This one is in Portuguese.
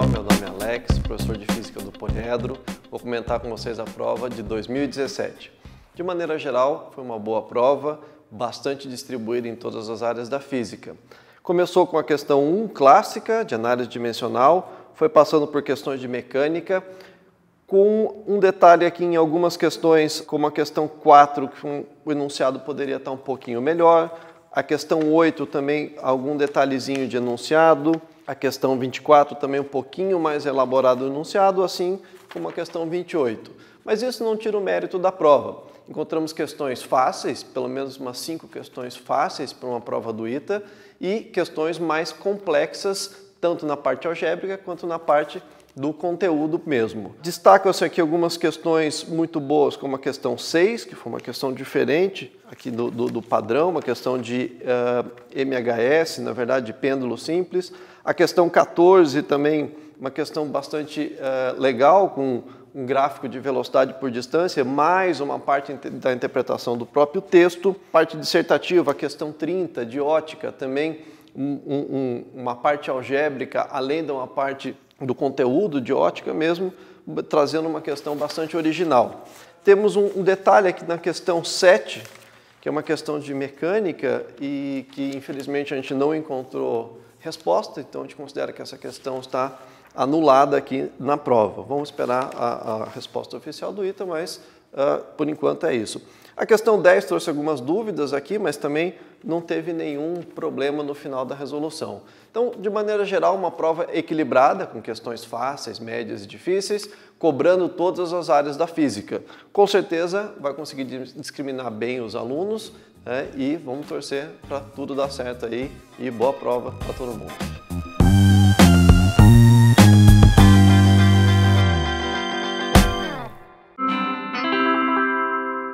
pessoal, meu nome é Alex, professor de Física do Poliedro. Vou comentar com vocês a prova de 2017. De maneira geral, foi uma boa prova, bastante distribuída em todas as áreas da física. Começou com a questão 1 clássica, de análise dimensional, foi passando por questões de mecânica, com um detalhe aqui em algumas questões, como a questão 4, que o enunciado poderia estar um pouquinho melhor, a questão 8 também algum detalhezinho de enunciado. A questão 24 também um pouquinho mais elaborado o enunciado, assim como a questão 28. Mas isso não tira o mérito da prova. Encontramos questões fáceis, pelo menos umas cinco questões fáceis para uma prova do ITA, e questões mais complexas, tanto na parte algébrica quanto na parte do conteúdo mesmo. Destacam-se aqui algumas questões muito boas, como a questão 6, que foi uma questão diferente aqui do, do, do padrão, uma questão de uh, eh, MHS, na verdade, de pêndulo simples. A questão 14 também, uma questão bastante uh, legal, com um gráfico de velocidade por distância, mais uma parte da interpretação do próprio texto. Parte dissertativa, a questão 30, de ótica, também um, um, uma parte algébrica, além de uma parte do conteúdo de ótica mesmo, trazendo uma questão bastante original. Temos um, um detalhe aqui na questão 7, que é uma questão de mecânica e que infelizmente a gente não encontrou resposta, então a gente considera que essa questão está anulada aqui na prova. Vamos esperar a, a resposta oficial do ITA, mas uh, por enquanto é isso. A questão 10 trouxe algumas dúvidas aqui, mas também não teve nenhum problema no final da resolução. Então, de maneira geral, uma prova equilibrada, com questões fáceis, médias e difíceis, cobrando todas as áreas da física. Com certeza vai conseguir discriminar bem os alunos né? e vamos torcer para tudo dar certo aí e boa prova para todo mundo.